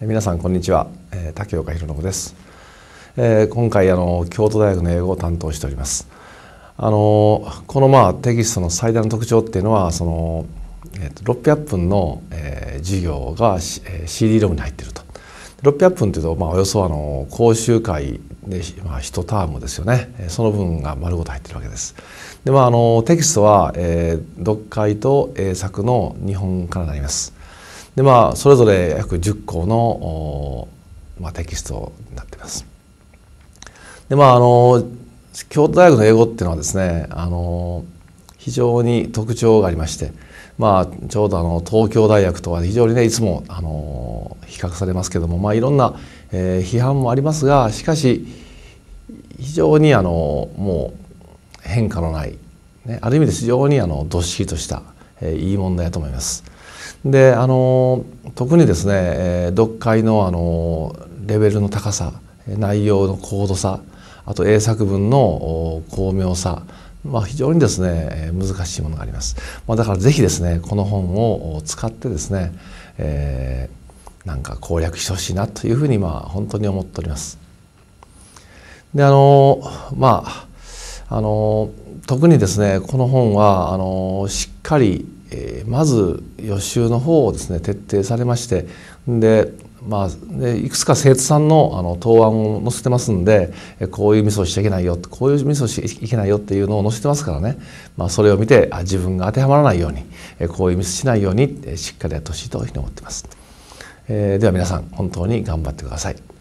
皆さんこんにちは、え竹岡弘信です、え今回あの京都大学の英語を担当しておりますあのこのまあテキストの最大の特徴っていうのはその、えー、と600分の、え授業が、えー、CD ロムに入っていると600分というと、まあ、およそあの講習会で、まあ、1タームですよねその分が丸ごと入ってるわけです。でまあ、あのテキストは、え読解と英作の2本からなります。でまあそれぞれ約10項の、まあ、テキストになっています。でまああの京都大学の英語っていうのはですねあの非常に特徴がありまして、まあ、ちょうどあの東京大学とは非常にねいつもあの比較されますけども、まあ、いろんな、えー、批判もありますがしかし非常にあのもう変化のない、ね、ある意味で非常にあのどっしりとした、えー、いい問題だと思います。であの特にですね、読解のあのレベルの高さ内容の高度さあと英作文の巧妙さまあ、非常にですね難しいものがあります、まあ、だから是非ですねこの本を使ってですね、えー、なんか攻略してほしいなというふうにまあ本当に思っております。であのまああの特にですねこの本はあのしっかりまず予習の方をですね徹底されましてでまあ、でいくつか生徒さんのあの答案を載せてますんでこういうミスをしちゃいけないよこういうミスをしちゃいけないよっていうのを載せてますからね、まあ、それを見てあ自分が当てはまらないようにこういうミスしないようにしっかりやってほしいというふうに思ってます、えー、では皆さん本当に頑張ってください。